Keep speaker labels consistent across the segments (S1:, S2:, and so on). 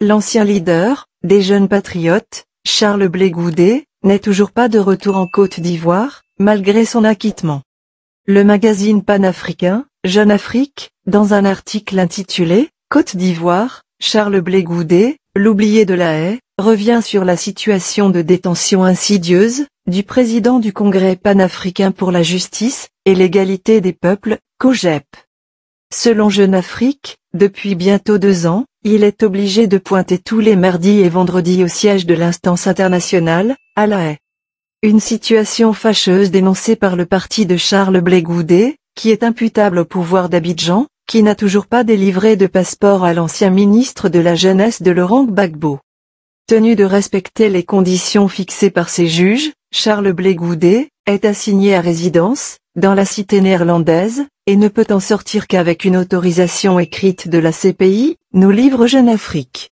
S1: L'ancien leader des Jeunes patriotes, Charles Blé n'est toujours pas de retour en Côte d'Ivoire, malgré son acquittement. Le magazine panafricain, Jeune Afrique, dans un article intitulé « Côte d'Ivoire, Charles Blé l'oublié de la haie », revient sur la situation de détention insidieuse du président du Congrès panafricain pour la justice et l'égalité des peuples, COGEP. Selon Jeune Afrique, depuis bientôt deux ans, il est obligé de pointer tous les mardis et vendredis au siège de l'instance internationale, à La haie. Une situation fâcheuse dénoncée par le parti de Charles Blé qui est imputable au pouvoir d'Abidjan, qui n'a toujours pas délivré de passeport à l'ancien ministre de la Jeunesse de Laurent Gbagbo. Tenu de respecter les conditions fixées par ses juges, Charles Blégoudé est assigné à résidence, dans la cité néerlandaise, et ne peut en sortir qu'avec une autorisation écrite de la CPI, nous livre Jeune Afrique.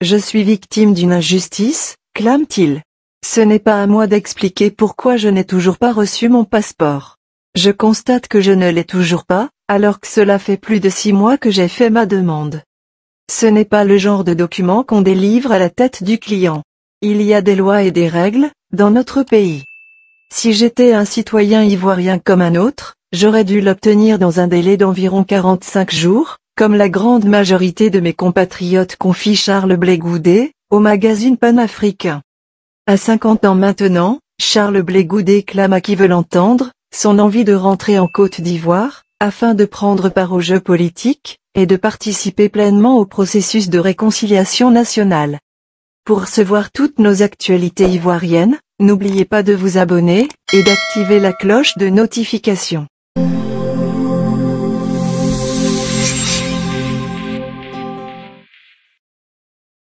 S1: Je suis victime d'une injustice, clame-t-il. Ce n'est pas à moi d'expliquer pourquoi je n'ai toujours pas reçu mon passeport. Je constate que je ne l'ai toujours pas, alors que cela fait plus de six mois que j'ai fait ma demande. Ce n'est pas le genre de document qu'on délivre à la tête du client. Il y a des lois et des règles, dans notre pays. Si j'étais un citoyen ivoirien comme un autre, j'aurais dû l'obtenir dans un délai d'environ 45 jours, comme la grande majorité de mes compatriotes confie Charles Blégoudet, au magazine panafricain. À 50 ans maintenant, Charles Blégoudet clame à qui veut l'entendre, son envie de rentrer en Côte d'Ivoire, afin de prendre part aux jeux politiques, et de participer pleinement au processus de réconciliation nationale. Pour recevoir toutes nos actualités ivoiriennes, N'oubliez pas de vous abonner et d'activer la cloche de notification.